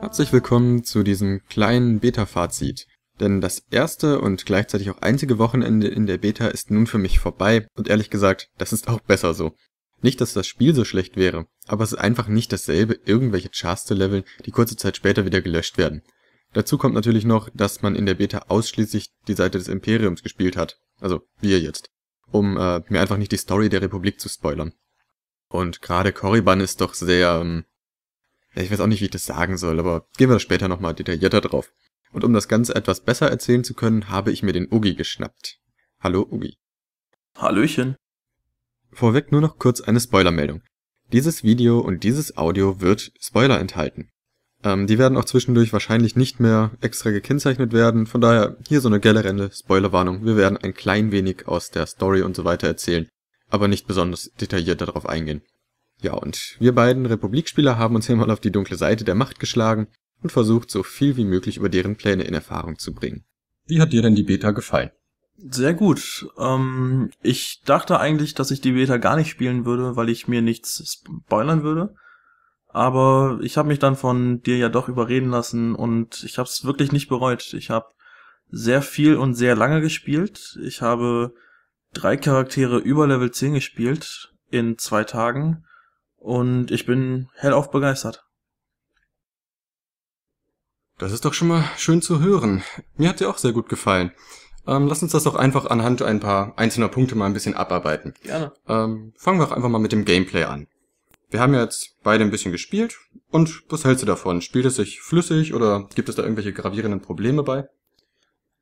Herzlich willkommen zu diesem kleinen Beta-Fazit. Denn das erste und gleichzeitig auch einzige Wochenende in der Beta ist nun für mich vorbei und ehrlich gesagt, das ist auch besser so. Nicht, dass das Spiel so schlecht wäre, aber es ist einfach nicht dasselbe, irgendwelche Chars zu leveln, die kurze Zeit später wieder gelöscht werden. Dazu kommt natürlich noch, dass man in der Beta ausschließlich die Seite des Imperiums gespielt hat, also wir jetzt, um äh, mir einfach nicht die Story der Republik zu spoilern. Und gerade Korriban ist doch sehr ähm, ich weiß auch nicht, wie ich das sagen soll, aber gehen wir später nochmal detaillierter drauf. Und um das Ganze etwas besser erzählen zu können, habe ich mir den Ugi geschnappt. Hallo Ugi. Hallöchen. Vorweg nur noch kurz eine Spoilermeldung. Dieses Video und dieses Audio wird Spoiler enthalten. Ähm, die werden auch zwischendurch wahrscheinlich nicht mehr extra gekennzeichnet werden, von daher hier so eine generelle Spoilerwarnung. Wir werden ein klein wenig aus der Story und so weiter erzählen, aber nicht besonders detailliert darauf eingehen. Ja, und wir beiden Republikspieler haben uns hier mal auf die dunkle Seite der Macht geschlagen und versucht, so viel wie möglich über deren Pläne in Erfahrung zu bringen. Wie hat dir denn die Beta gefallen? Sehr gut. Ähm, ich dachte eigentlich, dass ich die Beta gar nicht spielen würde, weil ich mir nichts spoilern würde. Aber ich habe mich dann von dir ja doch überreden lassen und ich habe es wirklich nicht bereut. Ich habe sehr viel und sehr lange gespielt. Ich habe drei Charaktere über Level 10 gespielt in zwei Tagen und ich bin hellauf begeistert. Das ist doch schon mal schön zu hören. Mir hat dir auch sehr gut gefallen. Ähm, lass uns das doch einfach anhand ein paar einzelner Punkte mal ein bisschen abarbeiten. Gerne. Ähm, fangen wir auch einfach mal mit dem Gameplay an. Wir haben ja jetzt beide ein bisschen gespielt. Und was hältst du davon? Spielt es sich flüssig oder gibt es da irgendwelche gravierenden Probleme bei?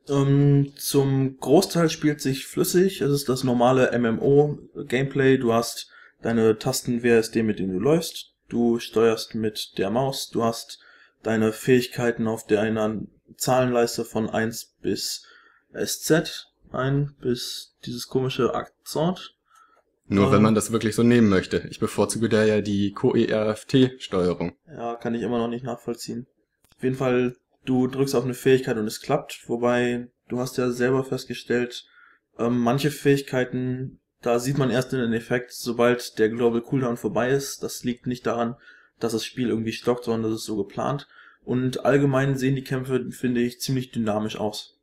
Ähm, zum Großteil spielt sich flüssig. Es ist das normale MMO-Gameplay. Du hast Deine Tastenwehr ist der, mit dem du läufst. Du steuerst mit der Maus. Du hast deine Fähigkeiten auf der einer Zahlenleiste von 1 bis SZ ein, bis dieses komische Akzent. Nur ähm, wenn man das wirklich so nehmen möchte. Ich bevorzuge da ja die QERFT-Steuerung. Ja, kann ich immer noch nicht nachvollziehen. Auf jeden Fall, du drückst auf eine Fähigkeit und es klappt, wobei du hast ja selber festgestellt, ähm, manche Fähigkeiten da sieht man erst den Effekt, sobald der Global Cooldown vorbei ist. Das liegt nicht daran, dass das Spiel irgendwie stockt, sondern das ist so geplant. Und allgemein sehen die Kämpfe, finde ich, ziemlich dynamisch aus.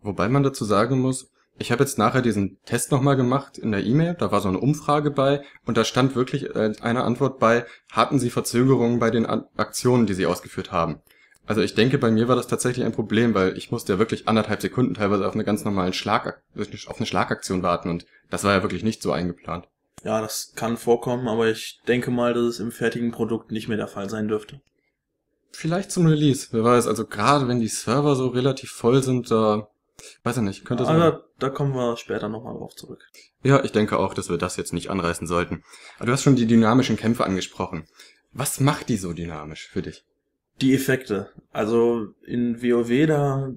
Wobei man dazu sagen muss, ich habe jetzt nachher diesen Test nochmal gemacht in der E-Mail, da war so eine Umfrage bei und da stand wirklich äh, eine Antwort bei, hatten Sie Verzögerungen bei den Aktionen, die Sie ausgeführt haben? Also ich denke, bei mir war das tatsächlich ein Problem, weil ich musste ja wirklich anderthalb Sekunden teilweise auf eine ganz normalen Schlag, auf eine Schlagaktion warten und das war ja wirklich nicht so eingeplant. Ja, das kann vorkommen, aber ich denke mal, dass es im fertigen Produkt nicht mehr der Fall sein dürfte. Vielleicht zum Release, wer weiß, also gerade wenn die Server so relativ voll sind, da, weiß ich nicht, könnte es... Also, sein. da kommen wir später nochmal drauf zurück. Ja, ich denke auch, dass wir das jetzt nicht anreißen sollten. Aber du hast schon die dynamischen Kämpfe angesprochen. Was macht die so dynamisch für dich? die Effekte. Also in WoW da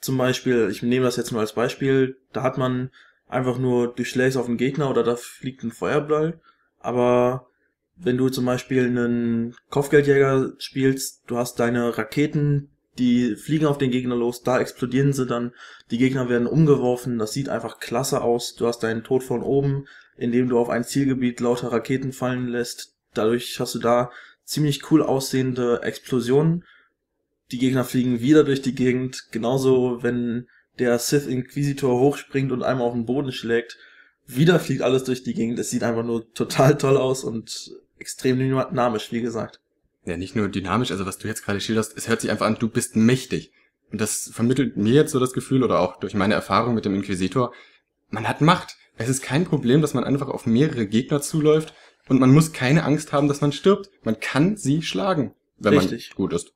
zum Beispiel, ich nehme das jetzt nur als Beispiel, da hat man einfach nur, du schlägst auf den Gegner oder da fliegt ein Feuerball, aber wenn du zum Beispiel einen Kopfgeldjäger spielst, du hast deine Raketen, die fliegen auf den Gegner los, da explodieren sie dann, die Gegner werden umgeworfen, das sieht einfach klasse aus, du hast deinen Tod von oben, indem du auf ein Zielgebiet lauter Raketen fallen lässt, dadurch hast du da ziemlich cool aussehende Explosionen. Die Gegner fliegen wieder durch die Gegend. Genauso, wenn der Sith Inquisitor hochspringt und einmal auf den Boden schlägt. Wieder fliegt alles durch die Gegend. Es sieht einfach nur total toll aus und extrem dynamisch, wie gesagt. Ja, nicht nur dynamisch, also was du jetzt gerade schilderst, es hört sich einfach an, du bist mächtig. Und das vermittelt mir jetzt so das Gefühl oder auch durch meine Erfahrung mit dem Inquisitor, man hat Macht. Es ist kein Problem, dass man einfach auf mehrere Gegner zuläuft und man muss keine Angst haben, dass man stirbt. Man kann sie schlagen, wenn Richtig. man gut ist.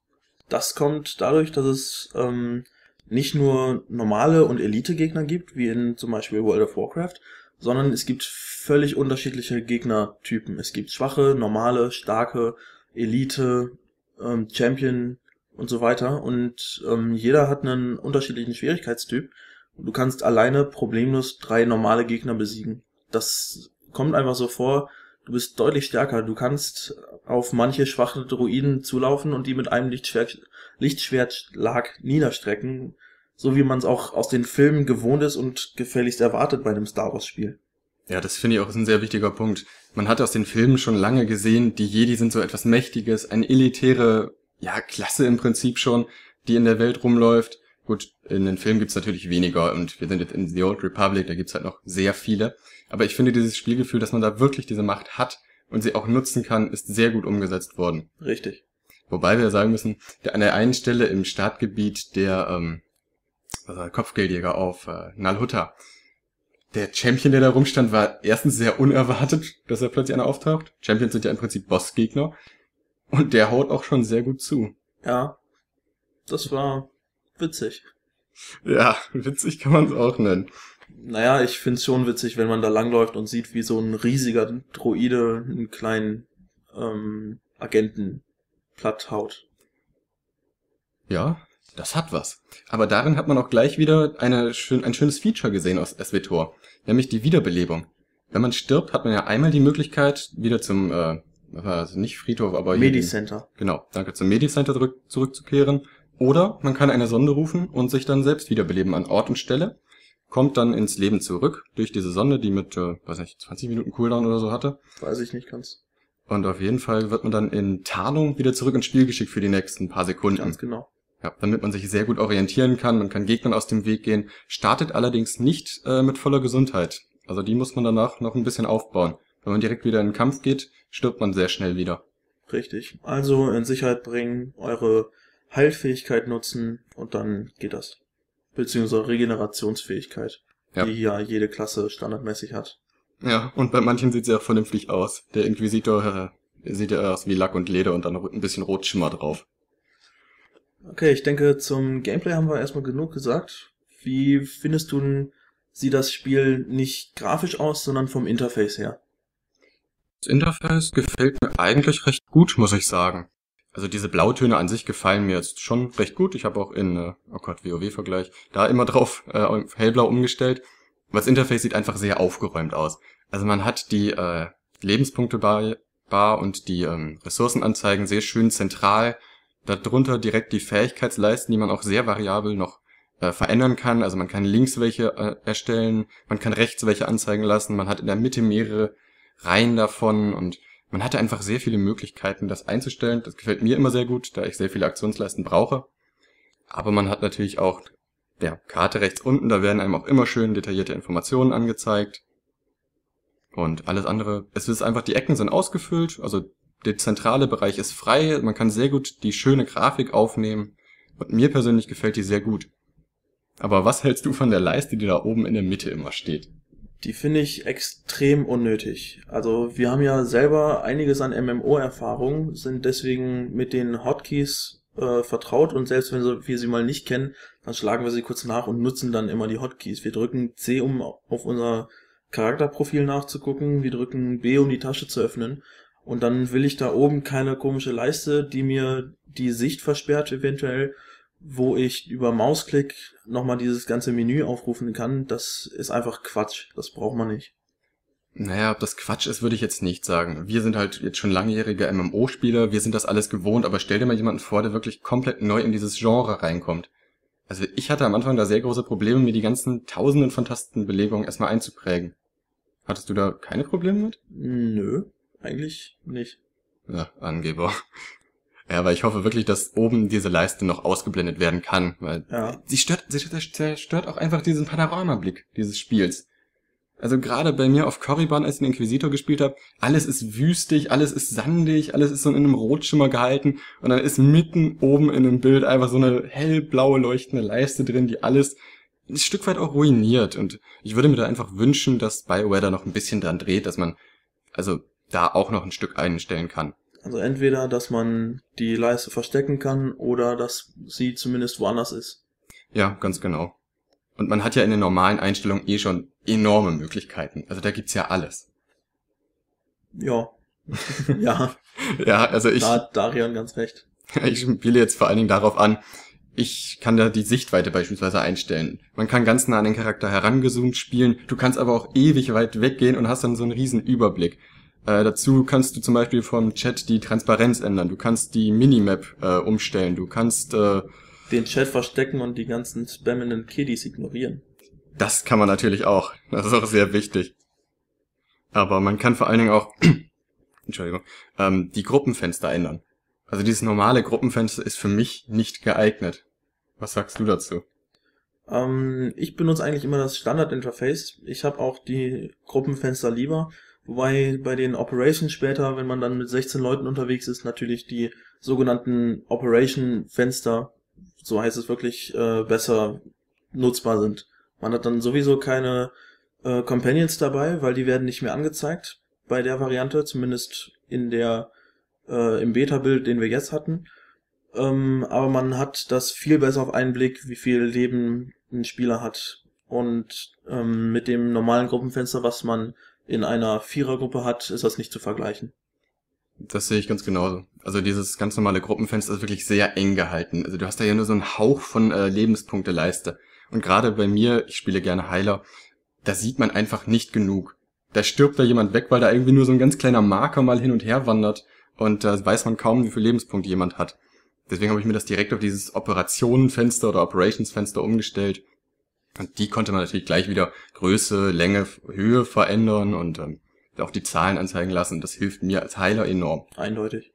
Das kommt dadurch, dass es ähm, nicht nur normale und Elite-Gegner gibt, wie in zum Beispiel World of Warcraft, sondern es gibt völlig unterschiedliche Gegnertypen. Es gibt schwache, normale, starke, Elite, ähm, Champion und so weiter. Und ähm, jeder hat einen unterschiedlichen Schwierigkeitstyp. Du kannst alleine problemlos drei normale Gegner besiegen. Das kommt einfach so vor, Du bist deutlich stärker. Du kannst auf manche schwache Druiden zulaufen und die mit einem Lichtschwert, Lichtschwertschlag niederstrecken, so wie man es auch aus den Filmen gewohnt ist und gefälligst erwartet bei einem Star Wars Spiel. Ja, das finde ich auch ein sehr wichtiger Punkt. Man hat aus den Filmen schon lange gesehen, die Jedi sind so etwas Mächtiges, eine elitäre, ja, Klasse im Prinzip schon, die in der Welt rumläuft Gut, in den Filmen gibt's natürlich weniger und wir sind jetzt in The Old Republic, da gibt's halt noch sehr viele. Aber ich finde dieses Spielgefühl, dass man da wirklich diese Macht hat und sie auch nutzen kann, ist sehr gut umgesetzt worden. Richtig. Wobei wir sagen müssen, der an der einen Stelle im Startgebiet der ähm, also Kopfgeldjäger auf äh, Nalhutta, der Champion, der da rumstand, war erstens sehr unerwartet, dass er plötzlich einer auftaucht. Champions sind ja im Prinzip Bossgegner. Und der haut auch schon sehr gut zu. Ja, das war witzig. Ja, witzig kann man es auch nennen. Naja, ich finde es schon witzig, wenn man da langläuft und sieht, wie so ein riesiger Droide einen kleinen ähm, Agenten platt haut. Ja, das hat was. Aber darin hat man auch gleich wieder eine schön, ein schönes Feature gesehen aus SWTOR, nämlich die Wiederbelebung. Wenn man stirbt, hat man ja einmal die Möglichkeit, wieder zum, äh, also nicht Friedhof, aber... Medicenter. Genau, danke, zum Medicenter zurück, zurückzukehren oder man kann eine Sonde rufen und sich dann selbst wiederbeleben an Ort und Stelle, kommt dann ins Leben zurück durch diese Sonde, die mit, äh, weiß nicht, 20 Minuten Cooldown oder so hatte. Weiß ich nicht ganz. Und auf jeden Fall wird man dann in Tarnung wieder zurück ins Spiel geschickt für die nächsten paar Sekunden. Ganz genau. Ja, damit man sich sehr gut orientieren kann, man kann Gegnern aus dem Weg gehen, startet allerdings nicht äh, mit voller Gesundheit. Also die muss man danach noch ein bisschen aufbauen. Wenn man direkt wieder in den Kampf geht, stirbt man sehr schnell wieder. Richtig. Also in Sicherheit bringen, eure Heilfähigkeit nutzen und dann geht das. Beziehungsweise Regenerationsfähigkeit, ja. die ja jede Klasse standardmäßig hat. Ja, und bei manchen sieht sie auch vernünftig aus. Der Inquisitor äh, sieht ja aus wie Lack und Leder und dann ein bisschen Rotschimmer drauf. Okay, ich denke, zum Gameplay haben wir erstmal genug gesagt. Wie findest du, sieht das Spiel nicht grafisch aus, sondern vom Interface her? Das Interface gefällt mir eigentlich recht gut, muss ich sagen. Also diese Blautöne an sich gefallen mir jetzt schon recht gut. Ich habe auch in, äh, oh Gott, WoW-Vergleich, da immer drauf äh, hellblau umgestellt. Aber das Interface sieht einfach sehr aufgeräumt aus. Also man hat die äh, Lebenspunkte bei Bar und die ähm, Ressourcenanzeigen sehr schön zentral. Darunter direkt die Fähigkeitsleisten, die man auch sehr variabel noch äh, verändern kann. Also man kann links welche äh, erstellen, man kann rechts welche anzeigen lassen, man hat in der Mitte mehrere Reihen davon und man hatte einfach sehr viele Möglichkeiten, das einzustellen. Das gefällt mir immer sehr gut, da ich sehr viele Aktionsleisten brauche. Aber man hat natürlich auch ja, Karte rechts unten, da werden einem auch immer schön detaillierte Informationen angezeigt. Und alles andere, es ist einfach, die Ecken sind ausgefüllt, also der zentrale Bereich ist frei, man kann sehr gut die schöne Grafik aufnehmen und mir persönlich gefällt die sehr gut. Aber was hältst du von der Leiste, die da oben in der Mitte immer steht? die finde ich extrem unnötig. Also wir haben ja selber einiges an MMO-Erfahrung, sind deswegen mit den Hotkeys äh, vertraut und selbst wenn wir sie mal nicht kennen, dann schlagen wir sie kurz nach und nutzen dann immer die Hotkeys. Wir drücken C, um auf unser Charakterprofil nachzugucken, wir drücken B, um die Tasche zu öffnen und dann will ich da oben keine komische Leiste, die mir die Sicht versperrt eventuell wo ich über Mausklick nochmal dieses ganze Menü aufrufen kann, das ist einfach Quatsch. Das braucht man nicht. Naja, ob das Quatsch ist, würde ich jetzt nicht sagen. Wir sind halt jetzt schon langjährige MMO-Spieler, wir sind das alles gewohnt, aber stell dir mal jemanden vor, der wirklich komplett neu in dieses Genre reinkommt. Also ich hatte am Anfang da sehr große Probleme, mir die ganzen tausenden von Tastenbelegungen erstmal einzuprägen. Hattest du da keine Probleme mit? Nö, eigentlich nicht. Ja, Angeber. Ja, weil ich hoffe wirklich, dass oben diese Leiste noch ausgeblendet werden kann, weil ja. sie stört, sie zerstört auch einfach diesen Panoramablick dieses Spiels. Also gerade bei mir auf Corriban, als ich den Inquisitor gespielt habe, alles ist wüstig, alles ist sandig, alles ist so in einem Rotschimmer gehalten und dann ist mitten oben in dem Bild einfach so eine hellblaue leuchtende Leiste drin, die alles ein Stück weit auch ruiniert und ich würde mir da einfach wünschen, dass BioWare da noch ein bisschen dran dreht, dass man also da auch noch ein Stück einstellen kann. Also entweder, dass man die Leiste verstecken kann oder dass sie zumindest woanders ist. Ja, ganz genau. Und man hat ja in den normalen Einstellungen eh schon enorme Möglichkeiten. Also da gibt's ja alles. Ja. ja. ja, also ich. Da hat Darian ganz recht. ich spiele jetzt vor allen Dingen darauf an, ich kann da die Sichtweite beispielsweise einstellen. Man kann ganz nah an den Charakter herangezoomt spielen, du kannst aber auch ewig weit weggehen und hast dann so einen riesen Überblick. Äh, dazu kannst du zum Beispiel vom Chat die Transparenz ändern. Du kannst die Minimap äh, umstellen. Du kannst äh, den Chat verstecken und die ganzen spammenden Kiddies ignorieren. Das kann man natürlich auch. Das ist auch sehr wichtig. Aber man kann vor allen Dingen auch Entschuldigung, ähm, die Gruppenfenster ändern. Also dieses normale Gruppenfenster ist für mich nicht geeignet. Was sagst du dazu? Ähm, ich benutze eigentlich immer das Standard-Interface. Ich habe auch die Gruppenfenster lieber, Wobei bei den Operations später, wenn man dann mit 16 Leuten unterwegs ist, natürlich die sogenannten Operation-Fenster, so heißt es wirklich, äh, besser nutzbar sind. Man hat dann sowieso keine äh, Companions dabei, weil die werden nicht mehr angezeigt bei der Variante, zumindest in der äh, im Beta-Bild, den wir jetzt hatten. Ähm, aber man hat das viel besser auf einen Blick, wie viel Leben ein Spieler hat. Und ähm, mit dem normalen Gruppenfenster, was man in einer Vierergruppe hat, ist das nicht zu vergleichen. Das sehe ich ganz genauso. Also dieses ganz normale Gruppenfenster ist wirklich sehr eng gehalten. Also du hast da ja nur so einen Hauch von äh, Lebenspunkteleiste. Und gerade bei mir, ich spiele gerne Heiler, da sieht man einfach nicht genug. Da stirbt da jemand weg, weil da irgendwie nur so ein ganz kleiner Marker mal hin und her wandert und da weiß man kaum, wie viel Lebenspunkte jemand hat. Deswegen habe ich mir das direkt auf dieses Operationenfenster oder Operationsfenster umgestellt, und die konnte man natürlich gleich wieder Größe, Länge, Höhe verändern und ähm, auch die Zahlen anzeigen lassen. Das hilft mir als Heiler enorm. Eindeutig.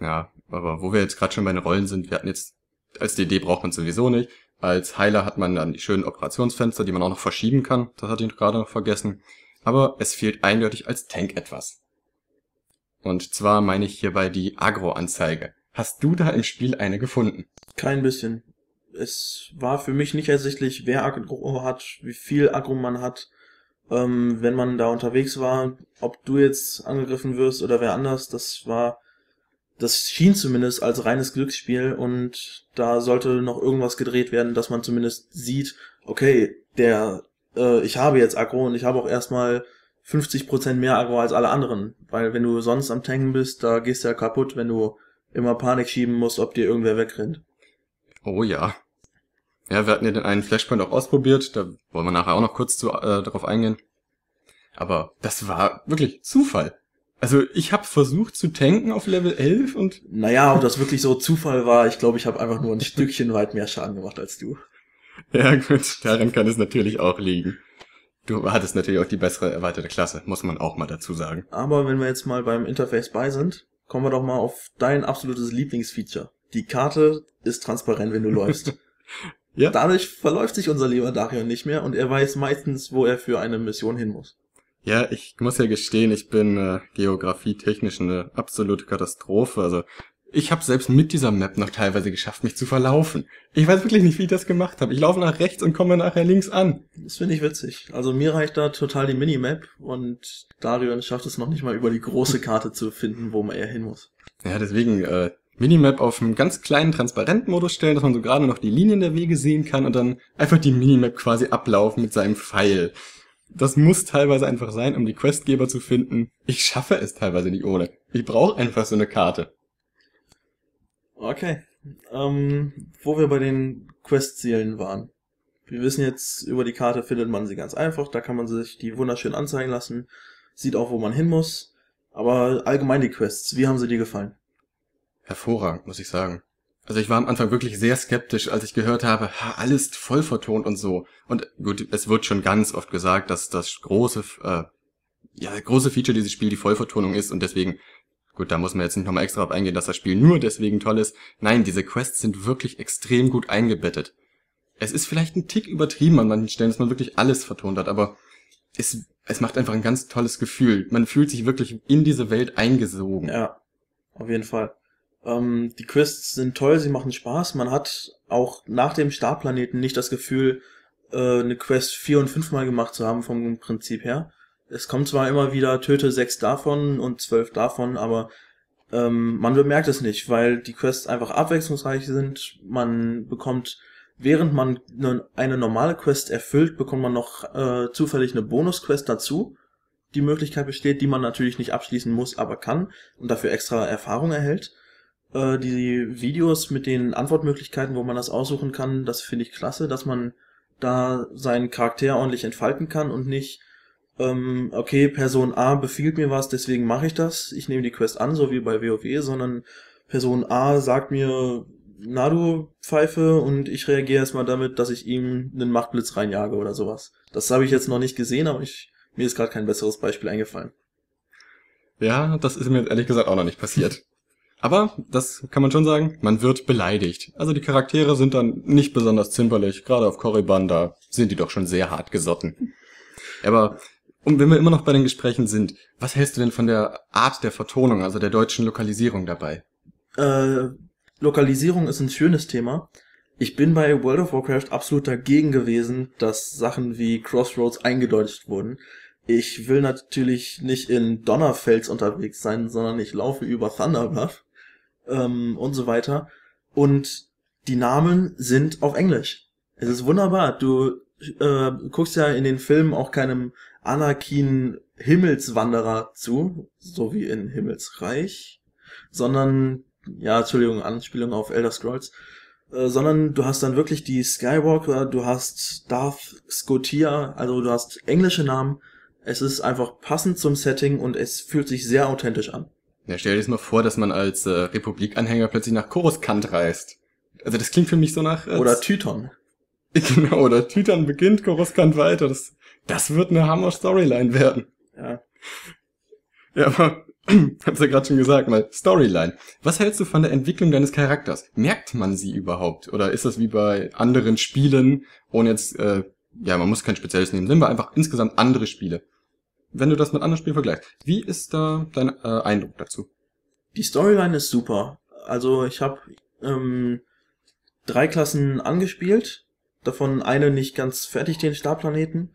Ja, aber wo wir jetzt gerade schon bei den Rollen sind, wir hatten jetzt, als DD braucht man sowieso nicht. Als Heiler hat man dann die schönen Operationsfenster, die man auch noch verschieben kann. Das hatte ich gerade noch vergessen. Aber es fehlt eindeutig als Tank etwas. Und zwar meine ich hierbei die Agro-Anzeige. Hast du da im Spiel eine gefunden? Kein bisschen es war für mich nicht ersichtlich, wer Agro hat, wie viel Agro man hat. Ähm, wenn man da unterwegs war, ob du jetzt angegriffen wirst oder wer anders, das war, das schien zumindest als reines Glücksspiel und da sollte noch irgendwas gedreht werden, dass man zumindest sieht, okay, der, äh, ich habe jetzt Agro und ich habe auch erstmal 50% mehr Agro als alle anderen, weil wenn du sonst am Tanken bist, da gehst du ja kaputt, wenn du immer Panik schieben musst, ob dir irgendwer wegrennt. Oh ja. Ja, wir hatten ja den einen Flashpoint auch ausprobiert, da wollen wir nachher auch noch kurz zu, äh, darauf eingehen. Aber das war wirklich Zufall. Also ich habe versucht zu tanken auf Level 11 und... Naja, ob das wirklich so Zufall war, ich glaube, ich habe einfach nur ein Stückchen weit mehr Schaden gemacht als du. Ja gut, daran kann es natürlich auch liegen. Du hattest natürlich auch die bessere erweiterte Klasse, muss man auch mal dazu sagen. Aber wenn wir jetzt mal beim Interface bei sind, kommen wir doch mal auf dein absolutes Lieblingsfeature. Die Karte ist transparent, wenn du läufst. Ja. Dadurch verläuft sich unser lieber Darion nicht mehr und er weiß meistens, wo er für eine Mission hin muss. Ja, ich muss ja gestehen, ich bin äh, geografietechnisch eine absolute Katastrophe. Also ich habe selbst mit dieser Map noch teilweise geschafft, mich zu verlaufen. Ich weiß wirklich nicht, wie ich das gemacht habe. Ich laufe nach rechts und komme nachher links an. Das finde ich witzig. Also mir reicht da total die Minimap und Darion schafft es noch nicht mal über die große Karte zu finden, wo man eher hin muss. Ja, deswegen, äh, Minimap auf einen ganz kleinen transparenten Modus stellen, dass man so gerade noch die Linien der Wege sehen kann und dann einfach die Minimap quasi ablaufen mit seinem Pfeil. Das muss teilweise einfach sein, um die Questgeber zu finden. Ich schaffe es teilweise nicht ohne. Ich brauche einfach so eine Karte. Okay. Ähm, wo wir bei den Questzielen waren. Wir wissen jetzt, über die Karte findet man sie ganz einfach. Da kann man sich die wunderschön anzeigen lassen. Sieht auch, wo man hin muss. Aber allgemein die Quests, wie haben sie dir gefallen? hervorragend, muss ich sagen. Also ich war am Anfang wirklich sehr skeptisch, als ich gehört habe, ha, alles voll vertont und so. Und gut, es wird schon ganz oft gesagt, dass das große, äh, ja, große Feature dieses Spiels die Vollvertonung ist und deswegen, gut, da muss man jetzt nicht nochmal extra drauf eingehen, dass das Spiel nur deswegen toll ist. Nein, diese Quests sind wirklich extrem gut eingebettet. Es ist vielleicht ein Tick übertrieben an manchen Stellen, dass man wirklich alles vertont hat, aber es, es macht einfach ein ganz tolles Gefühl. Man fühlt sich wirklich in diese Welt eingesogen. Ja, auf jeden Fall. Ähm, die Quests sind toll, sie machen Spaß. Man hat auch nach dem Startplaneten nicht das Gefühl, äh, eine Quest vier und fünfmal gemacht zu haben vom Prinzip her. Es kommt zwar immer wieder, töte sechs davon und zwölf davon, aber ähm, man bemerkt es nicht, weil die Quests einfach abwechslungsreich sind. Man bekommt während man ne, eine normale Quest erfüllt, bekommt man noch äh, zufällig eine Bonusquest dazu. Die Möglichkeit besteht, die man natürlich nicht abschließen muss, aber kann und dafür extra Erfahrung erhält. Äh, die Videos mit den Antwortmöglichkeiten, wo man das aussuchen kann, das finde ich klasse, dass man da seinen Charakter ordentlich entfalten kann und nicht, ähm, okay, Person A befiehlt mir was, deswegen mache ich das, ich nehme die Quest an, so wie bei WoW, sondern Person A sagt mir, na du Pfeife, und ich reagiere erstmal damit, dass ich ihm einen Machtblitz reinjage oder sowas. Das habe ich jetzt noch nicht gesehen, aber ich, mir ist gerade kein besseres Beispiel eingefallen. Ja, das ist mir ehrlich gesagt auch noch nicht passiert. Aber, das kann man schon sagen, man wird beleidigt. Also die Charaktere sind dann nicht besonders zimperlich, gerade auf Korriban, da sind die doch schon sehr hart gesotten. Aber, und wenn wir immer noch bei den Gesprächen sind, was hältst du denn von der Art der Vertonung, also der deutschen Lokalisierung dabei? Äh, Lokalisierung ist ein schönes Thema. Ich bin bei World of Warcraft absolut dagegen gewesen, dass Sachen wie Crossroads eingedeutscht wurden ich will natürlich nicht in Donnerfels unterwegs sein, sondern ich laufe über Thunderbluff ähm, und so weiter. Und die Namen sind auf Englisch. Es ist wunderbar. Du äh, guckst ja in den Filmen auch keinem Anakin Himmelswanderer zu, so wie in Himmelsreich, sondern, ja, Entschuldigung, Anspielung auf Elder Scrolls, äh, sondern du hast dann wirklich die Skywalker, du hast Darth Scotia, also du hast englische Namen, es ist einfach passend zum Setting und es fühlt sich sehr authentisch an. Ja, stell dir das mal vor, dass man als äh, Republikanhänger plötzlich nach Coruscant reist. Also das klingt für mich so nach... Äh, oder Tyton. Genau, oder Tyton beginnt, Coruscant weiter. Das, das wird eine Hammer-Storyline werden. Ja. Ja, aber hab's ja gerade schon gesagt, mal Storyline. Was hältst du von der Entwicklung deines Charakters? Merkt man sie überhaupt? Oder ist das wie bei anderen Spielen, ohne jetzt, äh, ja, man muss kein spezielles nehmen, Sind wir einfach insgesamt andere Spiele wenn du das mit anderen Spielen vergleichst, wie ist da dein äh, Eindruck dazu? Die Storyline ist super. Also ich habe ähm, drei Klassen angespielt, davon eine nicht ganz fertig, den Starplaneten.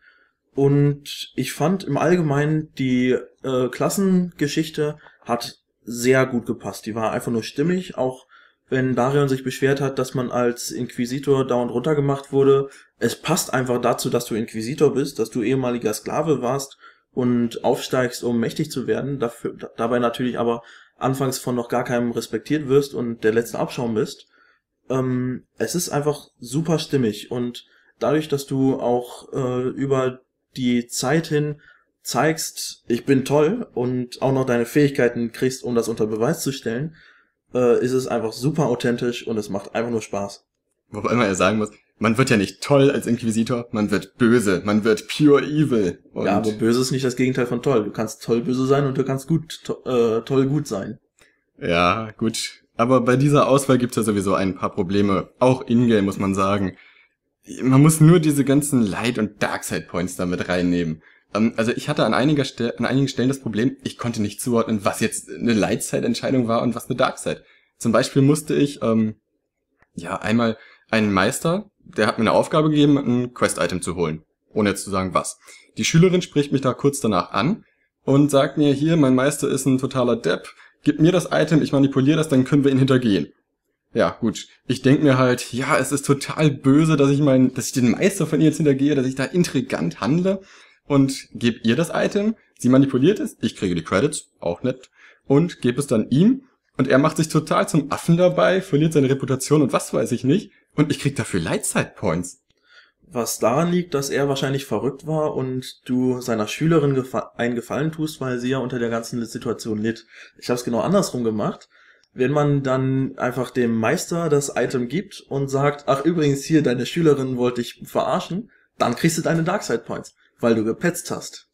Und ich fand im Allgemeinen, die äh, Klassengeschichte hat sehr gut gepasst. Die war einfach nur stimmig, auch wenn Darion sich beschwert hat, dass man als Inquisitor dauernd runtergemacht wurde. Es passt einfach dazu, dass du Inquisitor bist, dass du ehemaliger Sklave warst und aufsteigst, um mächtig zu werden, dafür, dabei natürlich aber anfangs von noch gar keinem respektiert wirst und der letzte Abschaum bist. Ähm, es ist einfach super stimmig und dadurch, dass du auch äh, über die Zeit hin zeigst, ich bin toll und auch noch deine Fähigkeiten kriegst, um das unter Beweis zu stellen, äh, ist es einfach super authentisch und es macht einfach nur Spaß. Wobei man ja sagen muss, man wird ja nicht toll als Inquisitor, man wird böse, man wird pure evil. ja, aber böse ist nicht das Gegenteil von toll. Du kannst toll böse sein und du kannst gut to äh, toll gut sein. Ja, gut. Aber bei dieser Auswahl gibt's ja sowieso ein paar Probleme. Auch in-game muss man sagen. Man muss nur diese ganzen Light- und Darkside-Points damit reinnehmen. Ähm, also ich hatte an, einiger an einigen Stellen das Problem, ich konnte nicht zuordnen, was jetzt eine light side entscheidung war und was eine Darkside. Zum Beispiel musste ich, ähm, ja, einmal einen Meister der hat mir eine Aufgabe gegeben, ein Quest-Item zu holen. Ohne jetzt zu sagen, was. Die Schülerin spricht mich da kurz danach an und sagt mir, hier, mein Meister ist ein totaler Depp, gib mir das Item, ich manipuliere das, dann können wir ihn hintergehen. Ja, gut. Ich denk mir halt, ja, es ist total böse, dass ich meinen, dass ich den Meister von ihr jetzt hintergehe, dass ich da intrigant handle und gebe ihr das Item, sie manipuliert es, ich kriege die Credits, auch nett, und gebe es dann ihm und er macht sich total zum Affen dabei, verliert seine Reputation und was weiß ich nicht und ich krieg dafür Lightside-Points. Was daran liegt, dass er wahrscheinlich verrückt war und du seiner Schülerin gefa einen Gefallen tust, weil sie ja unter der ganzen Situation litt. Ich habe es genau andersrum gemacht. Wenn man dann einfach dem Meister das Item gibt und sagt, ach übrigens hier, deine Schülerin wollte dich verarschen, dann kriegst du deine Darkside-Points, weil du gepetzt hast.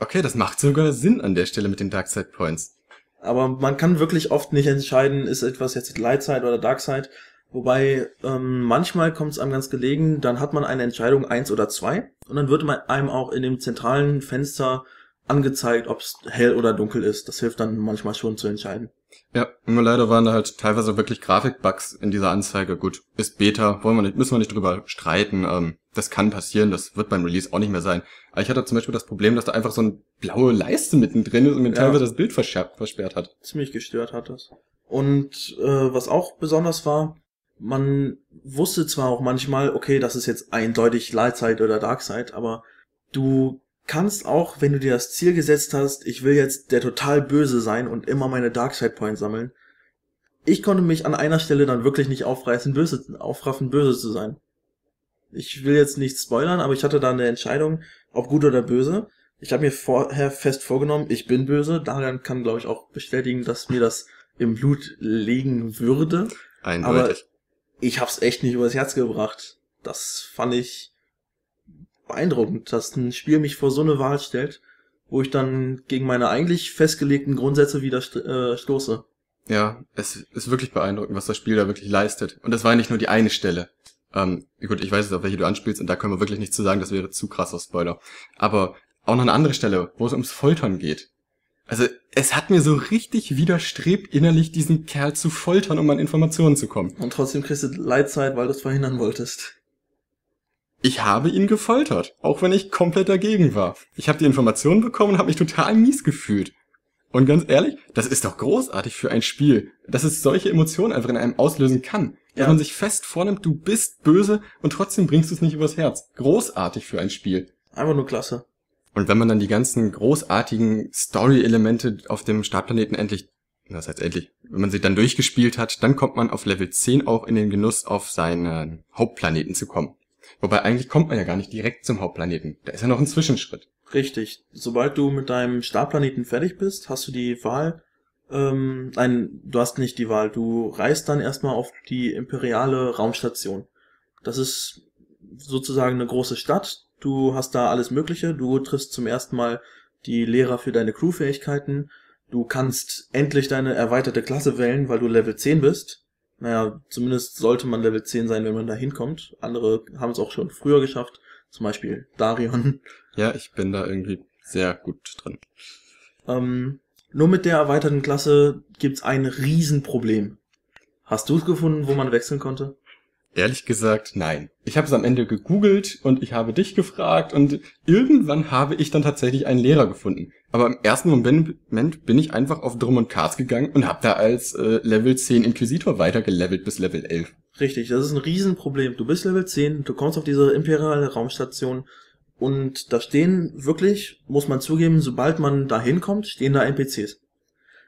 Okay, das macht sogar Sinn an der Stelle mit den Darkside-Points. Aber man kann wirklich oft nicht entscheiden, ist etwas jetzt Lightside oder Darkside, Wobei ähm, manchmal kommt es einem ganz gelegen, dann hat man eine Entscheidung eins oder zwei und dann wird einem auch in dem zentralen Fenster angezeigt, ob es hell oder dunkel ist. Das hilft dann manchmal schon zu entscheiden. Ja, nur leider waren da halt teilweise wirklich Grafikbugs in dieser Anzeige. Gut, ist Beta, wollen wir nicht, müssen wir nicht drüber streiten. Ähm, das kann passieren, das wird beim Release auch nicht mehr sein. Aber ich hatte zum Beispiel das Problem, dass da einfach so eine blaue Leiste mittendrin ist und mir ja. teilweise das Bild verschärft, versperrt hat. Ziemlich gestört hat das. Und äh, was auch besonders war, man wusste zwar auch manchmal, okay, das ist jetzt eindeutig Lightside oder Darkside, aber du kannst auch, wenn du dir das Ziel gesetzt hast, ich will jetzt der total böse sein und immer meine Darkside Points sammeln. Ich konnte mich an einer Stelle dann wirklich nicht aufreißen, böse, aufraffen, böse zu sein. Ich will jetzt nicht spoilern, aber ich hatte da eine Entscheidung, ob gut oder böse. Ich habe mir vorher fest vorgenommen, ich bin böse. Darian kann, glaube ich, auch bestätigen, dass mir das im Blut liegen würde. Eindeutig ich hab's echt nicht übers Herz gebracht. Das fand ich beeindruckend, dass ein Spiel mich vor so eine Wahl stellt, wo ich dann gegen meine eigentlich festgelegten Grundsätze wieder äh, stoße. Ja, es ist wirklich beeindruckend, was das Spiel da wirklich leistet. Und das war ja nicht nur die eine Stelle. Ähm, gut, ich weiß jetzt, auf welche du anspielst, und da können wir wirklich nichts zu sagen, das wäre zu krasser Spoiler. Aber auch noch eine andere Stelle, wo es ums Foltern geht. Also es hat mir so richtig widerstrebt, innerlich diesen Kerl zu foltern, um an Informationen zu kommen. Und trotzdem kriegst du Leidzeit, weil du es verhindern wolltest. Ich habe ihn gefoltert, auch wenn ich komplett dagegen war. Ich habe die Informationen bekommen und habe mich total mies gefühlt. Und ganz ehrlich, das ist doch großartig für ein Spiel, dass es solche Emotionen einfach in einem auslösen kann. Ja. Wenn man sich fest vornimmt, du bist böse und trotzdem bringst du es nicht übers Herz. Großartig für ein Spiel. Einfach nur klasse. Und wenn man dann die ganzen großartigen Story-Elemente auf dem Startplaneten endlich, das heißt endlich, wenn man sie dann durchgespielt hat, dann kommt man auf Level 10 auch in den Genuss, auf seinen Hauptplaneten zu kommen. Wobei eigentlich kommt man ja gar nicht direkt zum Hauptplaneten. Da ist ja noch ein Zwischenschritt. Richtig. Sobald du mit deinem Startplaneten fertig bist, hast du die Wahl, ähm, nein, du hast nicht die Wahl. Du reist dann erstmal auf die imperiale Raumstation. Das ist sozusagen eine große Stadt, Du hast da alles Mögliche. Du triffst zum ersten Mal die Lehrer für deine Crew-Fähigkeiten. Du kannst endlich deine erweiterte Klasse wählen, weil du Level 10 bist. Naja, zumindest sollte man Level 10 sein, wenn man da hinkommt. Andere haben es auch schon früher geschafft. Zum Beispiel Darion. Ja, ich bin da irgendwie sehr gut drin. Ähm, nur mit der erweiterten Klasse gibt's ein Riesenproblem. Hast du es gefunden, wo man wechseln konnte? Ehrlich gesagt, nein. Ich habe es am Ende gegoogelt und ich habe dich gefragt und irgendwann habe ich dann tatsächlich einen Lehrer gefunden. Aber im ersten Moment bin ich einfach auf Drum und Cars gegangen und habe da als äh, Level 10 Inquisitor weitergelevelt bis Level 11. Richtig, das ist ein Riesenproblem. Du bist Level 10, du kommst auf diese imperiale Raumstation und da stehen wirklich, muss man zugeben, sobald man da hinkommt, stehen da NPCs.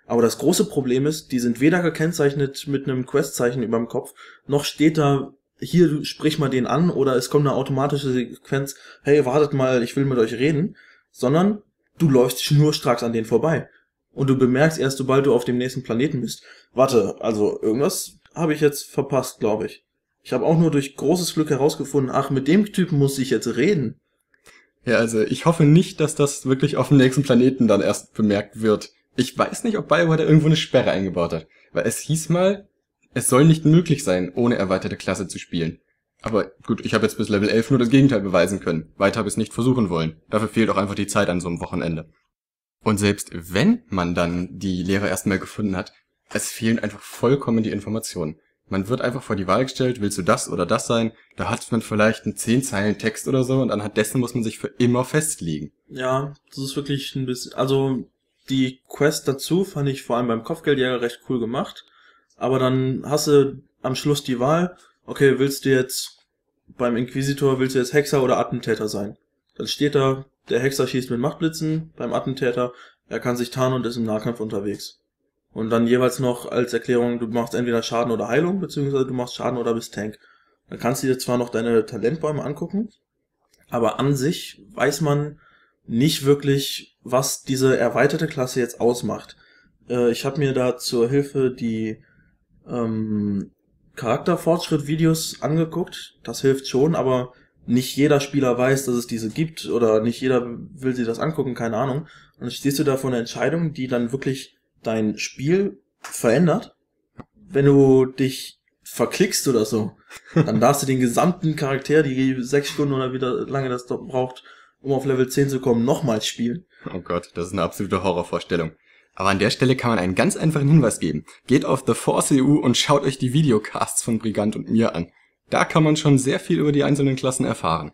Aber das große Problem ist, die sind weder gekennzeichnet mit einem Questzeichen über dem Kopf, noch steht da, hier sprich mal den an oder es kommt eine automatische Sequenz, hey, wartet mal, ich will mit euch reden, sondern du läufst schnurstracks an denen vorbei. Und du bemerkst erst, sobald du auf dem nächsten Planeten bist, warte, also irgendwas habe ich jetzt verpasst, glaube ich. Ich habe auch nur durch großes Glück herausgefunden, ach, mit dem Typen muss ich jetzt reden. Ja, also ich hoffe nicht, dass das wirklich auf dem nächsten Planeten dann erst bemerkt wird ich weiß nicht, ob BioWare da irgendwo eine Sperre eingebaut hat. Weil es hieß mal, es soll nicht möglich sein, ohne erweiterte Klasse zu spielen. Aber gut, ich habe jetzt bis Level 11 nur das Gegenteil beweisen können. Weiter habe ich es nicht versuchen wollen. Dafür fehlt auch einfach die Zeit an so einem Wochenende. Und selbst wenn man dann die Lehre erstmal gefunden hat, es fehlen einfach vollkommen die Informationen. Man wird einfach vor die Wahl gestellt, willst du das oder das sein? Da hat man vielleicht einen 10 Zeilen Text oder so und anhand dessen muss man sich für immer festlegen. Ja, das ist wirklich ein bisschen, also die Quest dazu fand ich vor allem beim Kopfgeldjäger recht cool gemacht. Aber dann hast du am Schluss die Wahl, okay, willst du jetzt beim Inquisitor, willst du jetzt Hexer oder Attentäter sein? Dann steht da, der Hexer schießt mit Machtblitzen beim Attentäter, er kann sich tarnen und ist im Nahkampf unterwegs. Und dann jeweils noch als Erklärung, du machst entweder Schaden oder Heilung, beziehungsweise du machst Schaden oder bist Tank. Dann kannst du dir zwar noch deine Talentbäume angucken, aber an sich weiß man, nicht wirklich, was diese erweiterte Klasse jetzt ausmacht. Äh, ich habe mir da zur Hilfe die ähm, Charakterfortschritt-Videos angeguckt. Das hilft schon, aber nicht jeder Spieler weiß, dass es diese gibt oder nicht jeder will sie das angucken, keine Ahnung. Und dann stehst du da vor einer Entscheidung, die dann wirklich dein Spiel verändert. Wenn du dich verklickst oder so, dann darfst du den gesamten Charakter, die sechs Stunden oder wieder lange das braucht, um auf Level 10 zu kommen, nochmals spielen. Oh Gott, das ist eine absolute Horrorvorstellung. Aber an der Stelle kann man einen ganz einfachen Hinweis geben. Geht auf The Force EU und schaut euch die Videocasts von Brigant und mir an. Da kann man schon sehr viel über die einzelnen Klassen erfahren.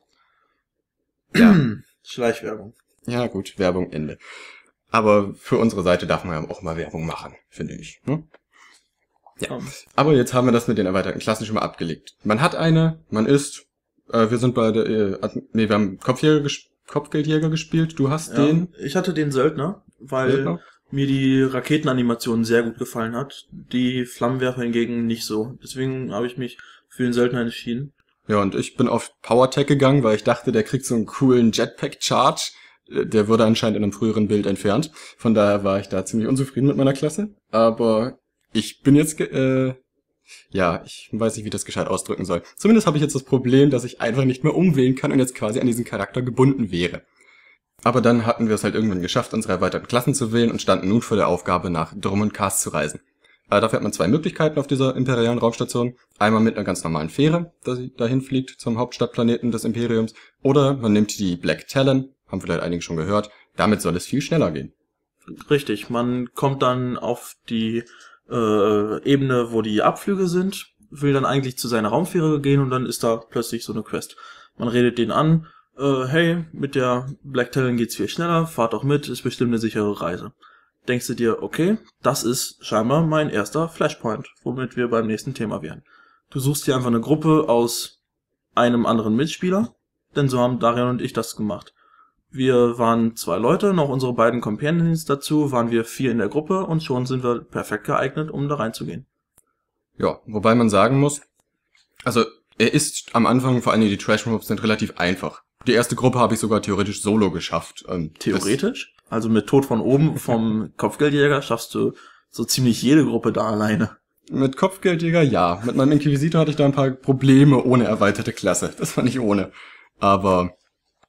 Ja. Schleichwerbung. Ja, gut, Werbung Ende. Aber für unsere Seite darf man ja auch mal Werbung machen, finde ich. Hm? Ja. Aber jetzt haben wir das mit den erweiterten Klassen schon mal abgelegt. Man hat eine, man ist, äh, wir sind bei der, äh, nee, wir haben Kopfjäger gespielt Kopfgeldjäger gespielt. Du hast ja, den. Ich hatte den Söldner, weil Söldner? mir die Raketenanimation sehr gut gefallen hat. Die Flammenwerfer hingegen nicht so. Deswegen habe ich mich für den Söldner entschieden. Ja, und ich bin auf PowerTech gegangen, weil ich dachte, der kriegt so einen coolen Jetpack-Charge. Äh, der wurde anscheinend in einem früheren Bild entfernt. Von daher war ich da ziemlich unzufrieden mit meiner Klasse. Aber ich bin jetzt äh, ja, ich weiß nicht, wie ich das gescheit ausdrücken soll. Zumindest habe ich jetzt das Problem, dass ich einfach nicht mehr umwählen kann und jetzt quasi an diesen Charakter gebunden wäre. Aber dann hatten wir es halt irgendwann geschafft, unsere erweiterten Klassen zu wählen und standen nun vor der Aufgabe, nach Drum und Cast zu reisen. Äh, dafür hat man zwei Möglichkeiten auf dieser imperialen Raumstation. Einmal mit einer ganz normalen Fähre, dass sie dahin fliegt zum Hauptstadtplaneten des Imperiums. Oder man nimmt die Black Talon, haben vielleicht einige schon gehört. Damit soll es viel schneller gehen. Richtig, man kommt dann auf die äh, Ebene, wo die Abflüge sind, will dann eigentlich zu seiner Raumfähre gehen und dann ist da plötzlich so eine Quest. Man redet den an, äh, hey, mit der Black Talon geht's viel schneller, fahrt doch mit, ist bestimmt eine sichere Reise. Denkst du dir, okay, das ist scheinbar mein erster Flashpoint, womit wir beim nächsten Thema wären. Du suchst dir einfach eine Gruppe aus einem anderen Mitspieler, denn so haben Darian und ich das gemacht. Wir waren zwei Leute, noch unsere beiden Companions dazu, waren wir vier in der Gruppe und schon sind wir perfekt geeignet, um da reinzugehen. Ja, wobei man sagen muss, also er ist am Anfang, vor allem die Trash Moves sind relativ einfach. Die erste Gruppe habe ich sogar theoretisch solo geschafft. Ähm, theoretisch? Also mit Tod von oben vom Kopfgeldjäger schaffst du so ziemlich jede Gruppe da alleine. Mit Kopfgeldjäger ja. Mit meinem Inquisitor hatte ich da ein paar Probleme ohne erweiterte Klasse. Das war nicht ohne. Aber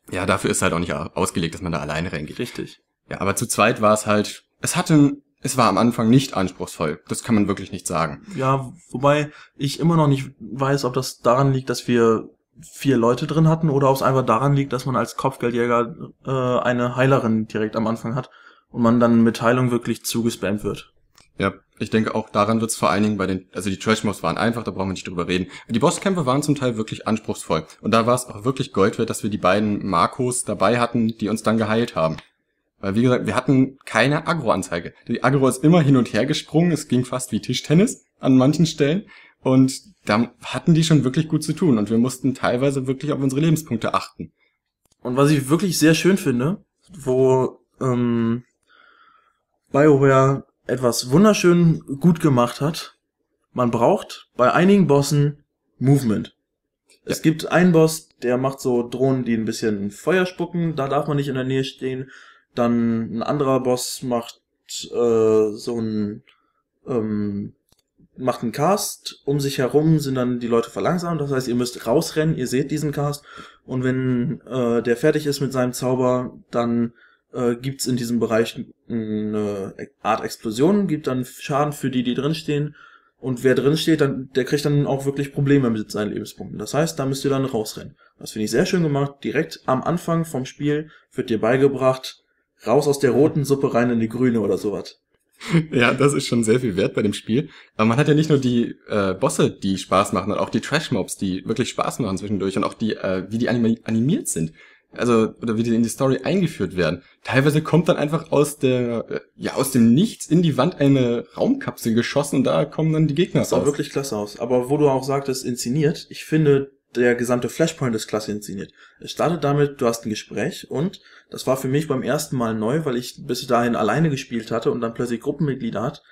ja, dafür ist halt auch nicht ausgelegt, dass man da alleine reingeht. Richtig. Ja, aber zu zweit war es halt, es hatte, es war am Anfang nicht anspruchsvoll. Das kann man wirklich nicht sagen. Ja, wobei ich immer noch nicht weiß, ob das daran liegt, dass wir vier Leute drin hatten oder ob es einfach daran liegt, dass man als Kopfgeldjäger äh, eine Heilerin direkt am Anfang hat und man dann mit Heilung wirklich zugespammt wird. Ja, ich denke auch daran wird es vor allen Dingen bei den, also die Trash-Mobs waren einfach, da brauchen wir nicht drüber reden. Die Bosskämpfe waren zum Teil wirklich anspruchsvoll. Und da war es auch wirklich Gold wert, dass wir die beiden Marcos dabei hatten, die uns dann geheilt haben. Weil wie gesagt, wir hatten keine Agro-Anzeige. Die Agro ist immer hin und her gesprungen, es ging fast wie Tischtennis an manchen Stellen. Und da hatten die schon wirklich gut zu tun und wir mussten teilweise wirklich auf unsere Lebenspunkte achten. Und was ich wirklich sehr schön finde, wo ähm, BioWare etwas wunderschön gut gemacht hat. Man braucht bei einigen Bossen Movement. Ja. Es gibt einen Boss, der macht so Drohnen, die ein bisschen Feuer spucken, da darf man nicht in der Nähe stehen. Dann ein anderer Boss macht äh, so ein ähm, macht einen Cast, um sich herum sind dann die Leute verlangsamt, das heißt, ihr müsst rausrennen, ihr seht diesen Cast und wenn äh, der fertig ist mit seinem Zauber, dann äh, gibt es in diesem Bereich eine Art Explosion, gibt dann Schaden für die, die drinstehen. Und wer drinsteht, dann, der kriegt dann auch wirklich Probleme mit seinen Lebenspunkten. Das heißt, da müsst ihr dann rausrennen. Das finde ich sehr schön gemacht. Direkt am Anfang vom Spiel wird dir beigebracht, raus aus der roten Suppe rein in die grüne oder sowas. Ja, das ist schon sehr viel wert bei dem Spiel. Aber man hat ja nicht nur die äh, Bosse, die Spaß machen, sondern auch die Trash-Mobs, die wirklich Spaß machen zwischendurch und auch die, äh, wie die animiert sind also oder wie die in die Story eingeführt werden. Teilweise kommt dann einfach aus der äh, ja aus dem Nichts in die Wand eine Raumkapsel geschossen und da kommen dann die Gegner das raus. Sah wirklich klasse aus. Aber wo du auch sagtest, inszeniert, ich finde der gesamte Flashpoint ist klasse inszeniert. Es startet damit, du hast ein Gespräch und das war für mich beim ersten Mal neu, weil ich bis dahin alleine gespielt hatte und dann plötzlich Gruppenmitglieder hat.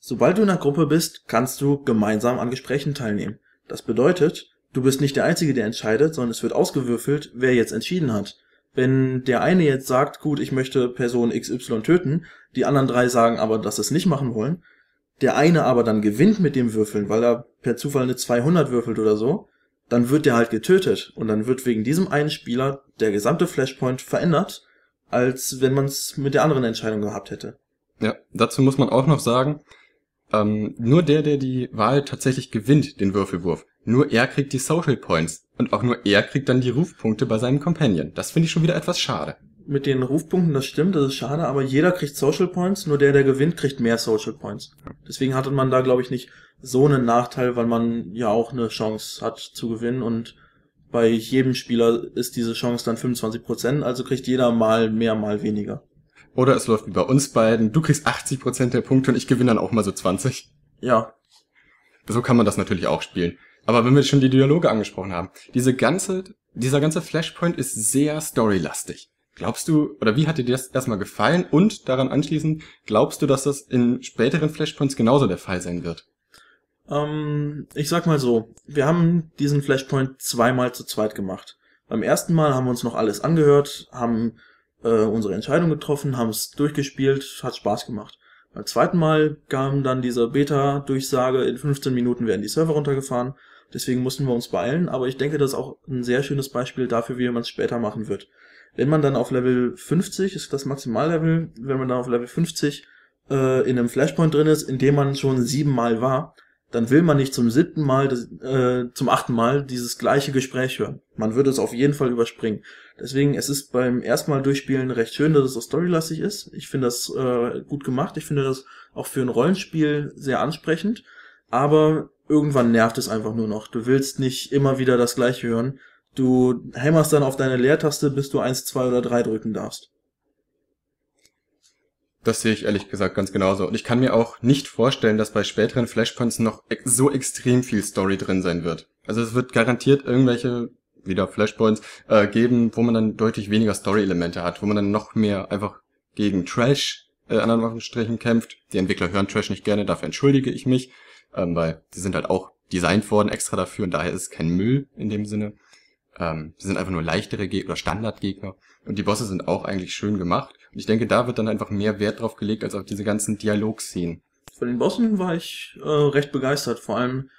Sobald du in einer Gruppe bist, kannst du gemeinsam an Gesprächen teilnehmen. Das bedeutet, du bist nicht der Einzige, der entscheidet, sondern es wird ausgewürfelt, wer jetzt entschieden hat. Wenn der eine jetzt sagt, gut, ich möchte Person XY töten, die anderen drei sagen aber, dass sie es nicht machen wollen, der eine aber dann gewinnt mit dem Würfeln, weil er per Zufall eine 200 würfelt oder so, dann wird der halt getötet und dann wird wegen diesem einen Spieler der gesamte Flashpoint verändert, als wenn man es mit der anderen Entscheidung gehabt hätte. Ja, dazu muss man auch noch sagen, ähm, nur der, der die Wahl tatsächlich gewinnt, den Würfelwurf, nur er kriegt die Social Points und auch nur er kriegt dann die Rufpunkte bei seinem Companion. Das finde ich schon wieder etwas schade. Mit den Rufpunkten, das stimmt, das ist schade, aber jeder kriegt Social Points, nur der, der gewinnt, kriegt mehr Social Points. Deswegen hatte man da, glaube ich, nicht so einen Nachteil, weil man ja auch eine Chance hat zu gewinnen und bei jedem Spieler ist diese Chance dann 25%, also kriegt jeder mal mehr, mal weniger. Oder es läuft wie bei uns beiden. Du kriegst 80% der Punkte und ich gewinne dann auch mal so 20. Ja. So kann man das natürlich auch spielen. Aber wenn wir schon die Dialoge angesprochen haben, diese ganze, dieser ganze Flashpoint ist sehr storylastig. Glaubst du, oder wie hat dir das erstmal gefallen? Und daran anschließend, glaubst du, dass das in späteren Flashpoints genauso der Fall sein wird? Ähm, ich sag mal so, wir haben diesen Flashpoint zweimal zu zweit gemacht. Beim ersten Mal haben wir uns noch alles angehört, haben äh, unsere Entscheidung getroffen, haben es durchgespielt, hat Spaß gemacht. Beim zweiten Mal kam dann dieser Beta-Durchsage, in 15 Minuten werden die Server runtergefahren. Deswegen mussten wir uns beeilen, aber ich denke, das ist auch ein sehr schönes Beispiel dafür, wie man es später machen wird. Wenn man dann auf Level 50, ist das Maximallevel, wenn man dann auf Level 50 äh, in einem Flashpoint drin ist, in dem man schon siebenmal war, dann will man nicht zum siebten Mal, äh, zum achten Mal dieses gleiche Gespräch hören. Man würde es auf jeden Fall überspringen. Deswegen, es ist beim ersten Mal durchspielen recht schön, dass es so storylastig ist. Ich finde das äh, gut gemacht. Ich finde das auch für ein Rollenspiel sehr ansprechend. Aber irgendwann nervt es einfach nur noch. Du willst nicht immer wieder das gleiche hören. Du hämmerst dann auf deine Leertaste, bis du eins, zwei oder drei drücken darfst. Das sehe ich ehrlich gesagt ganz genauso. Und ich kann mir auch nicht vorstellen, dass bei späteren Flashpoints noch so extrem viel Story drin sein wird. Also es wird garantiert irgendwelche wieder Flashpoints äh, geben, wo man dann deutlich weniger Story-Elemente hat, wo man dann noch mehr einfach gegen Trash äh, anderen Strichen kämpft. Die Entwickler hören Trash nicht gerne, dafür entschuldige ich mich, ähm, weil sie sind halt auch designt worden extra dafür und daher ist es kein Müll in dem Sinne. Ähm, sie sind einfach nur leichtere Gegner oder Standardgegner und die Bosse sind auch eigentlich schön gemacht und ich denke, da wird dann einfach mehr Wert drauf gelegt, als auf diese ganzen Dialogszenen. Von den Bossen war ich äh, recht begeistert. Vor allem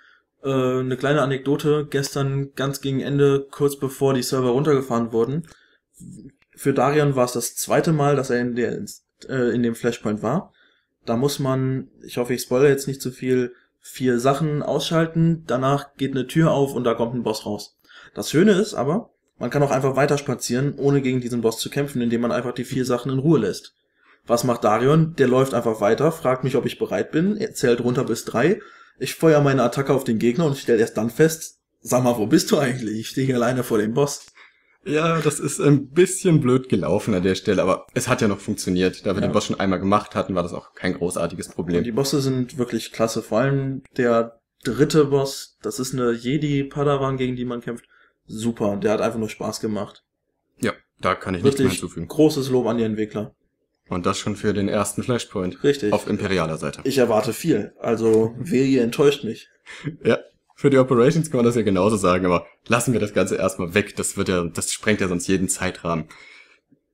äh, eine kleine Anekdote. Gestern ganz gegen Ende, kurz bevor die Server runtergefahren wurden, für Darian war es das zweite Mal, dass er in, der, äh, in dem Flashpoint war. Da muss man, ich hoffe, ich spoilere jetzt nicht zu viel, vier Sachen ausschalten. Danach geht eine Tür auf und da kommt ein Boss raus. Das Schöne ist aber, man kann auch einfach weiter spazieren, ohne gegen diesen Boss zu kämpfen, indem man einfach die vier Sachen in Ruhe lässt. Was macht Darion? Der läuft einfach weiter, fragt mich, ob ich bereit bin, er zählt runter bis drei. Ich feuer meine Attacke auf den Gegner und stelle erst dann fest, sag mal, wo bist du eigentlich? Ich stehe hier alleine vor dem Boss. Ja, das ist ein bisschen blöd gelaufen an der Stelle, aber es hat ja noch funktioniert. Da wir ja. den Boss schon einmal gemacht hatten, war das auch kein großartiges Problem. Und die Bosse sind wirklich klasse, vor allem der dritte Boss, das ist eine Jedi-Padawan, gegen die man kämpft super. Der hat einfach nur Spaß gemacht. Ja, da kann ich Richtig nichts mehr hinzufügen. Großes Lob an die Entwickler. Und das schon für den ersten Flashpoint. Richtig. Auf imperialer Seite. Ich erwarte viel. Also Velie enttäuscht mich. Ja. Für die Operations kann man das ja genauso sagen, aber lassen wir das Ganze erstmal weg. Das wird ja, das sprengt ja sonst jeden Zeitrahmen.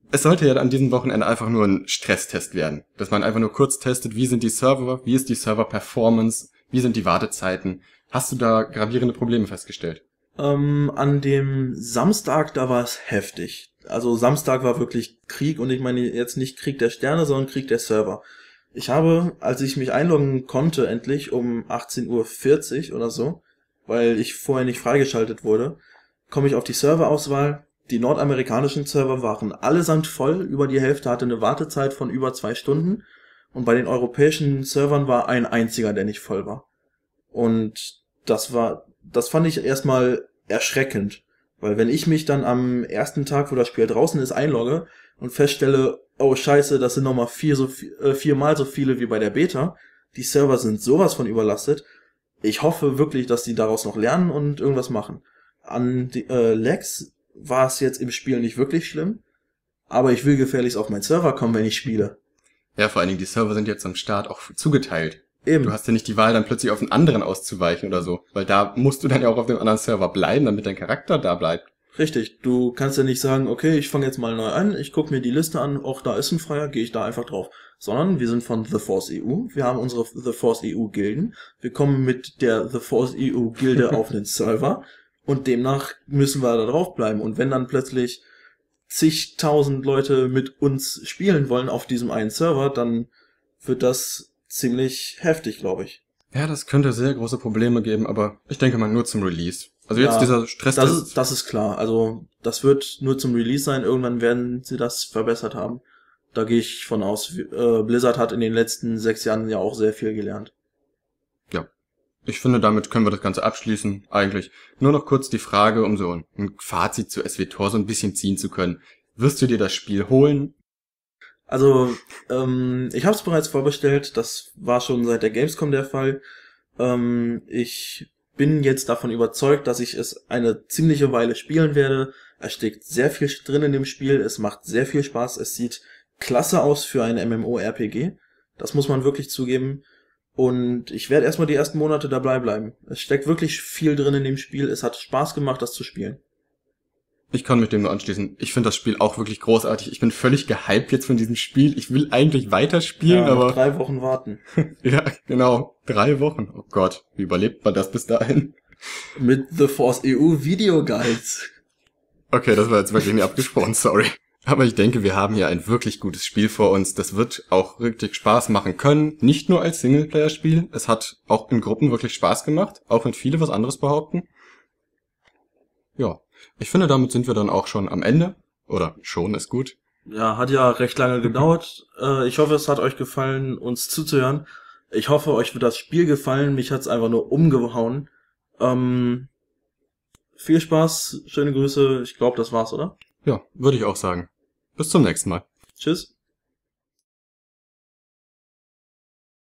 Es sollte ja an diesem Wochenende einfach nur ein Stresstest werden. Dass man einfach nur kurz testet, wie sind die Server, wie ist die Server-Performance, wie sind die Wartezeiten. Hast du da gravierende Probleme festgestellt? Ähm, an dem Samstag, da war es heftig. Also Samstag war wirklich Krieg und ich meine jetzt nicht Krieg der Sterne, sondern Krieg der Server. Ich habe, als ich mich einloggen konnte, endlich um 18.40 Uhr oder so, weil ich vorher nicht freigeschaltet wurde, komme ich auf die Serverauswahl. Die nordamerikanischen Server waren allesamt voll, über die Hälfte hatte eine Wartezeit von über zwei Stunden und bei den europäischen Servern war ein einziger, der nicht voll war. Und das war das fand ich erstmal erschreckend. Weil wenn ich mich dann am ersten Tag, wo das Spiel draußen ist, einlogge und feststelle, oh scheiße, das sind nochmal vier so, äh, viermal so viele wie bei der Beta, die Server sind sowas von überlastet, ich hoffe wirklich, dass die daraus noch lernen und irgendwas machen. An die, äh, Lex war es jetzt im Spiel nicht wirklich schlimm, aber ich will gefährlichst auf meinen Server kommen, wenn ich spiele. Ja, vor allen Dingen, die Server sind jetzt am Start auch zugeteilt. Eben. Du hast ja nicht die Wahl, dann plötzlich auf einen anderen auszuweichen oder so. Weil da musst du dann ja auch auf dem anderen Server bleiben, damit dein Charakter da bleibt. Richtig, du kannst ja nicht sagen, okay, ich fange jetzt mal neu an, ich gucke mir die Liste an, auch da ist ein Freier, gehe ich da einfach drauf. Sondern wir sind von The Force EU, wir haben unsere The Force EU Gilden, wir kommen mit der The Force EU Gilde auf den Server und demnach müssen wir da drauf bleiben. Und wenn dann plötzlich zigtausend Leute mit uns spielen wollen auf diesem einen Server, dann wird das ziemlich heftig, glaube ich. Ja, das könnte sehr große Probleme geben, aber ich denke mal nur zum Release. Also jetzt ja, dieser Stress. Das ist, das ist klar. Also das wird nur zum Release sein. Irgendwann werden sie das verbessert haben. Da gehe ich von aus. Äh, Blizzard hat in den letzten sechs Jahren ja auch sehr viel gelernt. Ja. Ich finde, damit können wir das Ganze abschließen, eigentlich. Nur noch kurz die Frage, um so ein Fazit zu SWTOR so ein bisschen ziehen zu können. Wirst du dir das Spiel holen? Also, ähm, ich habe es bereits vorbestellt, das war schon seit der Gamescom der Fall. Ähm, ich bin jetzt davon überzeugt, dass ich es eine ziemliche Weile spielen werde. Es steckt sehr viel drin in dem Spiel, es macht sehr viel Spaß, es sieht klasse aus für ein MMORPG. Das muss man wirklich zugeben. Und ich werde erstmal die ersten Monate dabei bleiben. Es steckt wirklich viel drin in dem Spiel. Es hat Spaß gemacht, das zu spielen. Ich kann mich dem nur anschließen. Ich finde das Spiel auch wirklich großartig. Ich bin völlig gehypt jetzt von diesem Spiel. Ich will eigentlich weiterspielen, ja, aber. Drei Wochen warten. ja, genau. Drei Wochen. Oh Gott, wie überlebt man das bis dahin? Mit The Force EU Video Guides. Okay, das war jetzt wirklich nicht abgesprochen, sorry. Aber ich denke, wir haben hier ein wirklich gutes Spiel vor uns. Das wird auch richtig Spaß machen können. Nicht nur als Singleplayer-Spiel. Es hat auch in Gruppen wirklich Spaß gemacht. Auch wenn viele was anderes behaupten. Ja, ich finde, damit sind wir dann auch schon am Ende. Oder schon ist gut. Ja, hat ja recht lange gedauert. Äh, ich hoffe, es hat euch gefallen, uns zuzuhören. Ich hoffe, euch wird das Spiel gefallen. Mich hat's einfach nur umgehauen. Ähm, viel Spaß, schöne Grüße. Ich glaube, das war's, oder? Ja, würde ich auch sagen. Bis zum nächsten Mal. Tschüss.